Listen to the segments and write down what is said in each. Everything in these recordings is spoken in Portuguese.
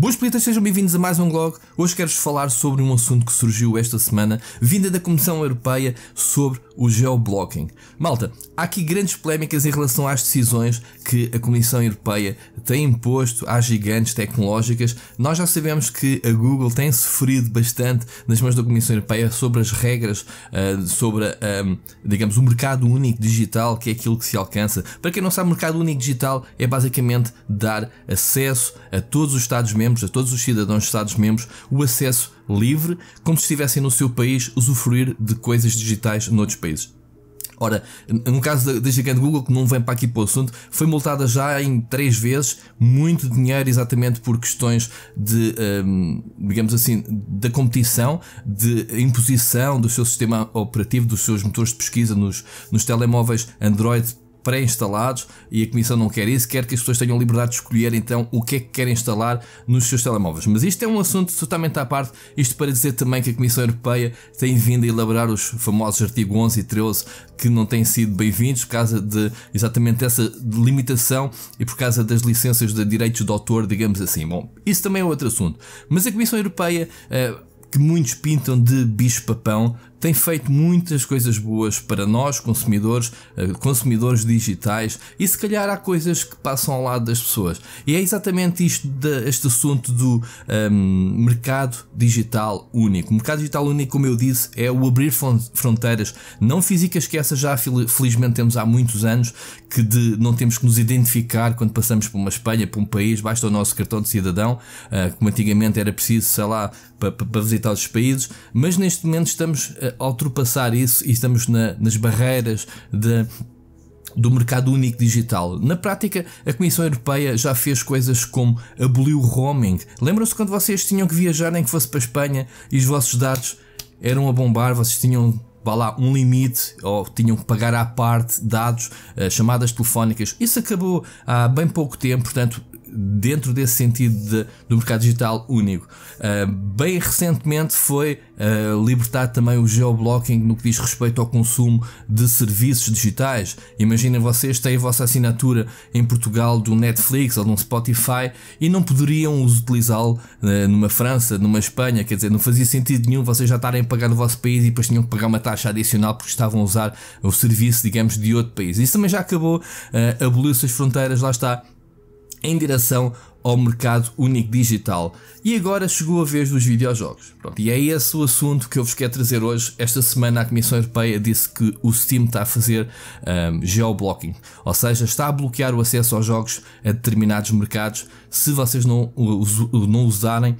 Boas politas, sejam bem-vindos a mais um blog. Hoje quero-vos falar sobre um assunto que surgiu esta semana, vinda da Comissão Europeia, sobre o geoblocking. Malta, há aqui grandes polémicas em relação às decisões que a Comissão Europeia tem imposto às gigantes tecnológicas. Nós já sabemos que a Google tem sofrido bastante nas mãos da Comissão Europeia sobre as regras, eh, sobre, ehm, digamos, o mercado único digital, que é aquilo que se alcança. Para quem não sabe, o mercado único digital é basicamente dar acesso a todos os Estados-membros, a todos os cidadãos dos Estados-membros, o acesso livre, como se estivessem no seu país usufruir de coisas digitais noutros países. Ora, no caso da, gigante Google, que não vem para aqui para o assunto, foi multada já em três vezes, muito dinheiro exatamente por questões de, um, digamos assim, da competição, de imposição do seu sistema operativo, dos seus motores de pesquisa nos, nos telemóveis Android pré-instalados e a Comissão não quer isso, quer que as pessoas tenham liberdade de escolher então o que é que querem instalar nos seus telemóveis. Mas isto é um assunto totalmente à parte, isto para dizer também que a Comissão Europeia tem vindo a elaborar os famosos artigos 11 e 13 que não têm sido bem-vindos por causa de exatamente essa limitação e por causa das licenças de direitos de autor, digamos assim. Bom, isso também é outro assunto. Mas a Comissão Europeia, eh, que muitos pintam de bicho-papão, tem feito muitas coisas boas para nós, consumidores, eh, consumidores digitais, e se calhar há coisas que passam ao lado das pessoas. E é exatamente isto, este assunto do um, ehm, mercado digital único. O mercado digital único, como eu disse, é o abrir fronteiras, não físicas, que essas já felizmente temos há muitos anos, que de, não temos que nos identificar quando passamos por uma Espanha, por um país, basta o nosso cartão de cidadão, eh, como antigamente era preciso, sei lá, para, para visitar os países, mas neste momento estamos eh, uh, ultrapassar isso e estamos na, nas barreiras de, do mercado único digital. Na prática, a Comissão Europeia já fez coisas como aboliu o roaming. Lembram-se quando vocês tinham que viajar, nem que fosse para a Espanha, e os vossos dados eram a bombar, vocês tinham vá lá, um limite, ou tinham que pagar à parte dados, eh, chamadas telefónicas. Isso acabou há bem pouco tempo, portanto, dentro desse sentido de, do mercado digital único. Uh, bem recentemente foi uh, libertado também o geoblocking no que diz respeito ao consumo de serviços digitais. Imaginem vocês têm a vossa assinatura em Portugal do Netflix ou de um Spotify e não poderiam utilizá-lo uh, numa França, numa Espanha, quer dizer, não fazia sentido nenhum vocês já estarem a pagar no vosso país e depois tinham que pagar uma taxa adicional porque estavam a usar o serviço, digamos, de outro país. Isso também já acabou, uh, aboliu-se as fronteiras, lá está em direção ao mercado único digital. E agora chegou a vez dos videojogos. Pronto, e é esse o assunto que eu vos quero trazer hoje. Esta semana a Comissão Europeia disse que o Steam está a fazer um, geoblocking, ou seja, está a bloquear o acesso aos jogos a determinados mercados se vocês não, não usarem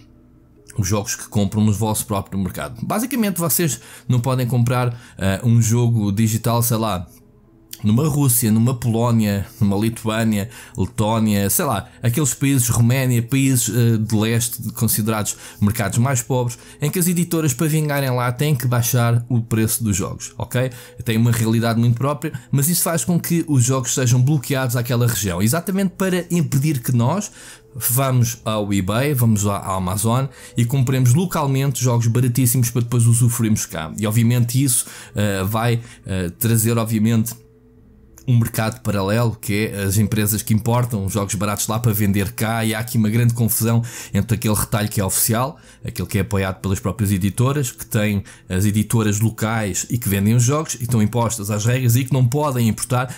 os jogos que compram no vosso próprio mercado. Basicamente, vocês não podem comprar uh, um jogo digital, sei lá, numa Rússia, numa Polónia, numa Lituânia, Letónia, sei lá, aqueles países, Roménia, países uh, de leste considerados mercados mais pobres, em que as editoras para vingarem lá têm que baixar o preço dos jogos, ok? Tem uma realidade muito própria, mas isso faz com que os jogos sejam bloqueados àquela região, exatamente para impedir que nós, vamos ao eBay, vamos à Amazon e compremos localmente jogos baratíssimos para depois usufruirmos cá. E obviamente isso uh, vai uh, trazer, obviamente, um mercado paralelo, que é as empresas que importam jogos baratos lá para vender cá, e há aqui uma grande confusão entre aquele retalho que é oficial, aquele que é apoiado pelas próprias editoras, que tem as editoras locais e que vendem os jogos e estão impostas às regras e que não podem importar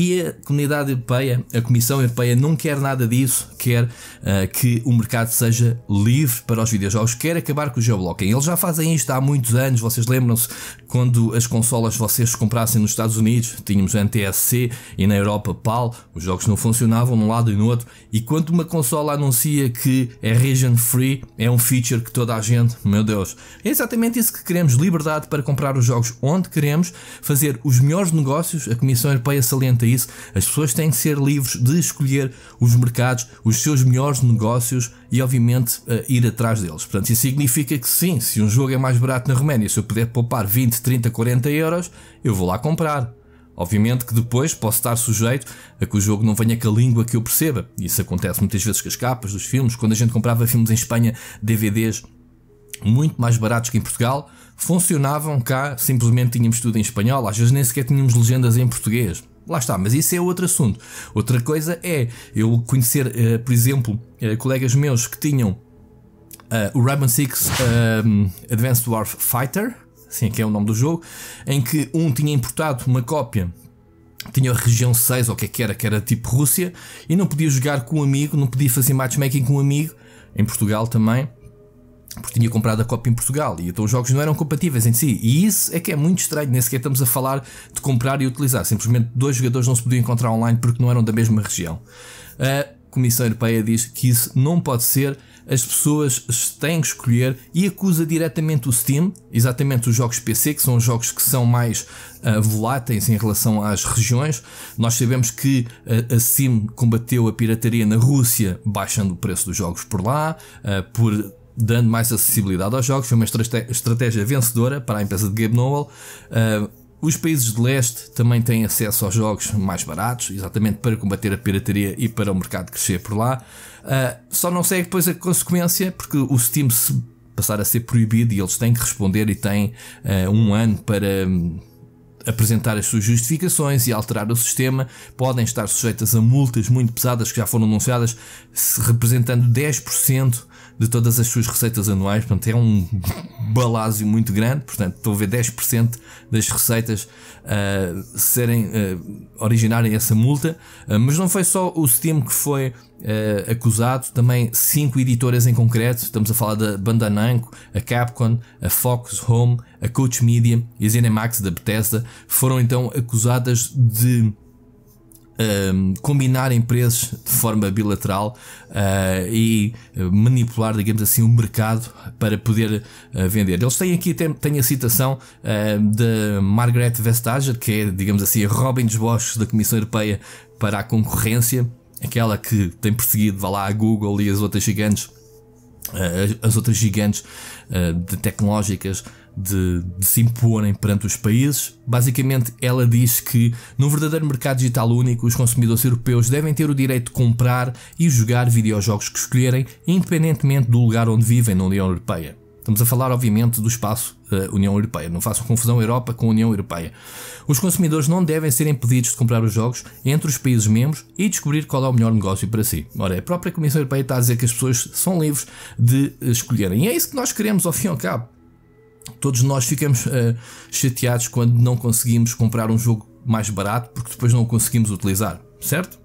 e a comunidade europeia, a Comissão Europeia, não quer nada disso, quer uh, que o mercado seja livre para os videojogos, quer acabar com o geoblocking. Eles já fazem isto há muitos anos, vocês lembram-se quando as consolas vocês comprassem nos Estados Unidos, tínhamos NTSC e na Europa PAL, os jogos não funcionavam num lado e no outro, e quando uma consola anuncia que é region free, é um feature que toda a gente, meu Deus, é exatamente isso que queremos, liberdade para comprar os jogos onde queremos, fazer os melhores negócios, a Comissão Europeia salienta isso. as pessoas têm que ser livres de escolher os mercados, os seus melhores negócios e, obviamente, eh, ir atrás deles. Portanto, isso significa que sim, se um jogo é mais barato na Roménia, se eu puder poupar 20, 30, 40 euros, eu vou lá comprar. Obviamente que depois posso estar sujeito a que o jogo não venha com a língua que eu perceba. Isso acontece muitas vezes com as capas dos filmes. Quando a gente comprava filmes em Espanha, DVDs muito mais baratos que em Portugal, funcionavam cá, simplesmente tínhamos tudo em espanhol, às vezes nem sequer tínhamos legendas em português. Lá está, mas isso é outro assunto. Outra coisa é eu conhecer, uh, por exemplo, uh, colegas meus que tinham eh, o Rainbow Six Advanced Dwarf Fighter, assim que é o nome do jogo, em que um tinha importado uma cópia tinha a região 6 ou o que é que era, que era tipo Rússia, e não podia jogar com um amigo, não podia fazer matchmaking com um amigo, em Portugal também, porque tinha comprado a Copa em Portugal e então os jogos não eram compatíveis entre si. E isso é que é muito estranho, nem sequer estamos a falar de comprar e utilizar. Simplesmente dois jogadores não se podiam encontrar online porque não eram da mesma região. A Comissão Europeia diz que isso não pode ser, as pessoas têm que escolher e acusa diretamente o Steam, exatamente os jogos PC, que são os jogos que são mais uh, voláteis em relação às regiões. Nós sabemos que uh, a Steam combateu a pirataria na Rússia, baixando o preço dos jogos por lá, uh, por dando mais acessibilidade aos jogos. Foi uma estratégia vencedora para a empresa de Gabe Noel. Uh, ah, os países de leste também têm acesso aos jogos mais baratos, exatamente para combater a pirataria e para o mercado crescer por lá. Uh, só não sei depois a consequência, porque o Steam se passar a ser proibido e eles têm que responder e têm uh, um ano para. Hum, apresentar as suas justificações e alterar o sistema, podem estar sujeitas a multas muito pesadas que já foram anunciadas, representando 10% de todas as suas receitas anuais, portanto é um balásio muito grande, portanto estou a ver 10% das receitas uh, serem, uh, originarem essa multa, uh, mas não foi só o Steam que foi Uh, acusado, também cinco editoras em concreto, estamos a falar da Bandai Namco, a Capcom, a Fox Home, a Coach Media e a Zenimax da Bethesda, foram então acusadas de um, ehm, combinarem preços de forma bilateral uh, e manipular, digamos assim, o mercado para poder uh, vender. Eles têm aqui tem, a citação uh, de Margaret Vestager, que é, digamos assim, a Robin dos Bosques da Comissão Europeia para a Concorrência, aquela que tem perseguido, vá lá, a Google e as outras gigantes eh, as outras gigantes uh, de tecnológicas de, de, se imporem perante os países. Basicamente, ela diz que num verdadeiro mercado digital único, os consumidores europeus devem ter o direito de comprar e jogar videojogos que escolherem, independentemente do lugar onde vivem na União Europeia. Estamos a falar, obviamente, do espaço eh, União Europeia. Não façam confusão Europa com União Europeia. Os consumidores não devem ser impedidos de comprar os jogos entre os países membros e descobrir qual é o melhor negócio para si. Ora, a própria Comissão Europeia está a dizer que as pessoas são livres de eh, escolherem. E é isso que nós queremos, ao fim e ao cabo. Todos nós ficamos uh, chateados quando não conseguimos comprar um jogo mais barato porque depois não o conseguimos utilizar, certo?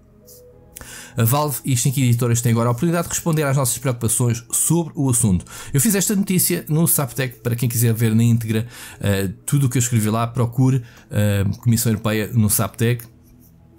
A Valve e as 5 editoras têm agora a oportunidade de responder às nossas preocupações sobre o assunto. Eu fiz esta notícia no Saptec, para quem quiser ver na íntegra uh, tudo o que eu escrevi lá, procure uh, Comissão Europeia no Saptec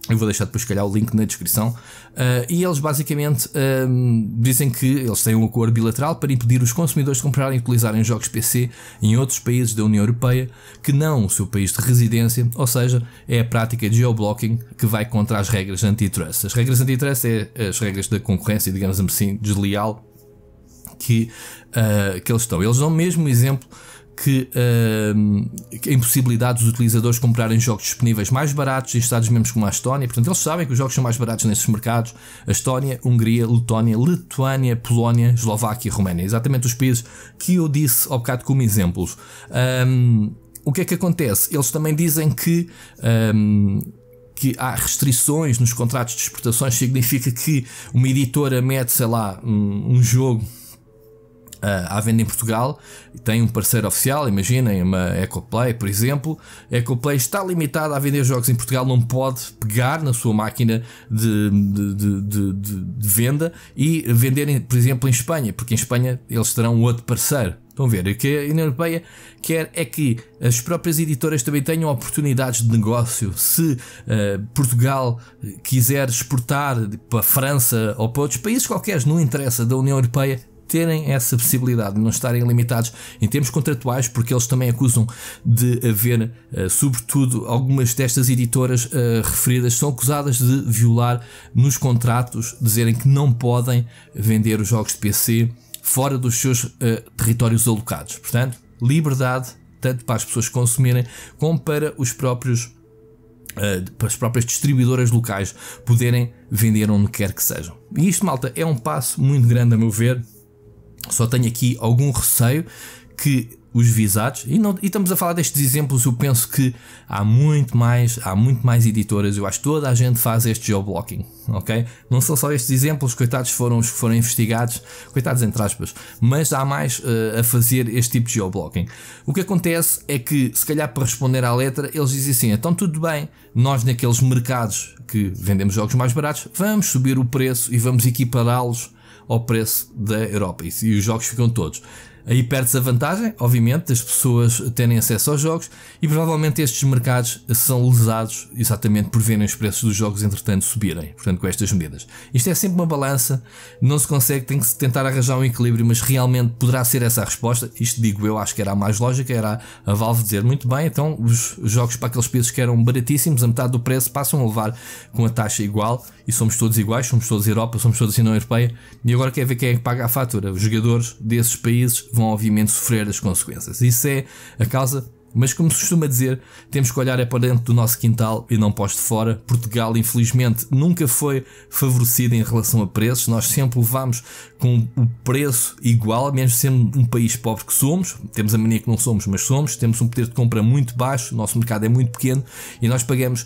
eu vou deixar depois, se calhar, o link na descrição. Uh, e eles basicamente um, ah, dizem que eles têm um acordo bilateral para impedir os consumidores de comprarem e utilizarem jogos PC em outros países da União Europeia que não o seu país de residência, ou seja, é a prática de geoblocking que vai contra as regras antitrust. As regras antitrust é as regras da concorrência, digamos assim, desleal que, uh, que eles estão. Eles dão mesmo exemplo que uh, impossibilidade dos utilizadores comprarem jogos disponíveis mais baratos em Estados membros como a Estónia. Portanto, eles sabem que os jogos são mais baratos nesses mercados. A Estónia, Hungria, Letónia, Lituânia, Polónia, Eslováquia e Roménia. Exatamente os países que eu disse ao bocado como exemplos. Um, o que é que acontece? Eles também dizem que. Um, que há restrições nos contratos de exportações significa que uma editora mete, sei lá, um, um jogo eh, à venda em Portugal tem um parceiro oficial, imaginem, uma Ecoplay, por exemplo. A Ecoplay está limitada a vender jogos em Portugal, não pode pegar na sua máquina de, de, de, de venda e venderem, por exemplo, em Espanha, porque em Espanha eles terão outro parceiro. Estão a ver? O que a União Europeia quer é que as próprias editoras também tenham oportunidades de negócio. Se uh, Portugal quiser exportar para a França ou para outros países qualquer, não interessa, da União Europeia, terem essa possibilidade de não estarem limitados em termos contratuais, porque eles também acusam de haver, eh, sobretudo, algumas destas editoras eh, referidas são acusadas de violar nos contratos, dizerem que não podem vender os jogos de PC fora dos seus eh, territórios alocados. Portanto, liberdade tanto para as pessoas consumirem como para os próprios para as próprias distribuidoras locais poderem vender onde quer que sejam. E isto, malta, é um passo muito grande, a meu ver, só tenho aqui algum receio que os visados, e, não, e, estamos a falar destes exemplos, eu penso que há muito mais, há muito mais editoras, eu acho que toda a gente faz este geoblocking, ok? Não são só estes exemplos, coitados foram os que foram investigados, coitados entre aspas, mas há mais uh, a fazer este tipo de geoblocking. O que acontece é que, se calhar para responder à letra, eles dizem assim, então tudo bem, nós naqueles mercados que vendemos jogos mais baratos, vamos subir o preço e vamos equipará-los ao preço da Europa. E os jogos ficam todos. Aí perde-se a vantagem, obviamente, das pessoas terem acesso aos jogos e provavelmente estes mercados são lesados exatamente por verem os preços dos jogos entretanto subirem, portanto com estas medidas. Isto é sempre uma balança, não se consegue, tem que se tentar arranjar um equilíbrio, mas realmente poderá ser essa a resposta. Isto digo eu, acho que era a mais lógica, era a Valve dizer muito bem, então os jogos para aqueles preços que eram baratíssimos, a metade do preço, passam a levar com a taxa igual e somos todos iguais, somos todos Europa, somos todos União Europeia e agora quer ver quem é que paga a fatura. Os jogadores desses países vão obviamente sofrer as consequências. Isso é a causa mas como se costuma dizer, temos que olhar é para dentro do nosso quintal e não para de fora. Portugal, infelizmente, nunca foi favorecido em relação a preços. Nós sempre levamos com o preço igual, mesmo sendo um país pobre que somos. Temos a mania que não somos, mas somos. Temos um poder de compra muito baixo, o nosso mercado é muito pequeno e nós pagamos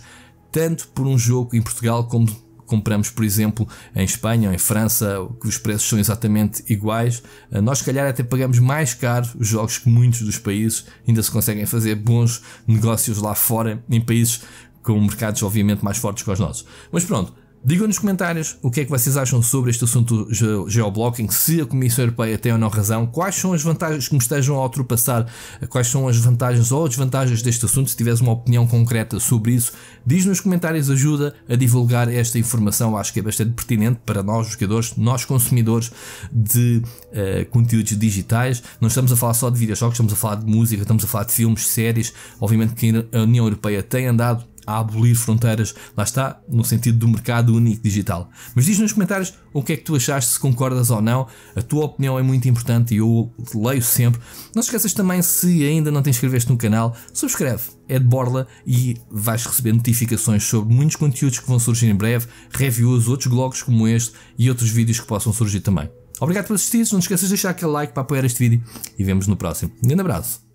tanto por um jogo em Portugal como compramos, por exemplo, em Espanha ou em França, que os preços são exatamente iguais. Eh, nós, se calhar, até pagamos mais caro os jogos que muitos dos países ainda se conseguem fazer bons negócios lá fora, em países com mercados, obviamente, mais fortes que os nossos. Mas pronto, Digam nos comentários o que é que vocês acham sobre este assunto geoblocking, se a Comissão Europeia tem ou não razão, quais são as vantagens que me estejam a ultrapassar, quais são as vantagens ou desvantagens deste assunto, se tiveres uma opinião concreta sobre isso, diz nos comentários, ajuda a divulgar esta informação, acho que é bastante pertinente para nós jogadores, nós consumidores de uh, conteúdos digitais, não estamos a falar só de videojogos, estamos a falar de música, estamos a falar de filmes, séries, obviamente que a União Europeia tem andado a abolir fronteiras, lá está, no sentido do mercado único digital. Mas diz nos comentários o que é que tu achaste, se concordas ou não, a tua opinião é muito importante e eu leio sempre. Não esqueças também, se ainda não te inscreveste no canal, subscreve, é de borla e vais receber notificações sobre muitos conteúdos que vão surgir em breve, reviews, outros blogs como este e outros vídeos que possam surgir também. Obrigado por assistir, não te esqueças de deixar aquele like para apoiar este vídeo e vemos no próximo. Um grande abraço!